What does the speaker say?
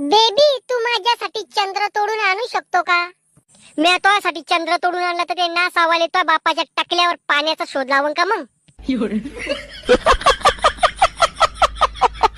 baby तू माझ्यासाठी चंद्र तोडून आणू शकतो का मी तुझ्यासाठी चंद्र तोडून आणला तर ते ना तो येतो बापाच्या टाकल्यावर पाण्याचा शोध लावून का मग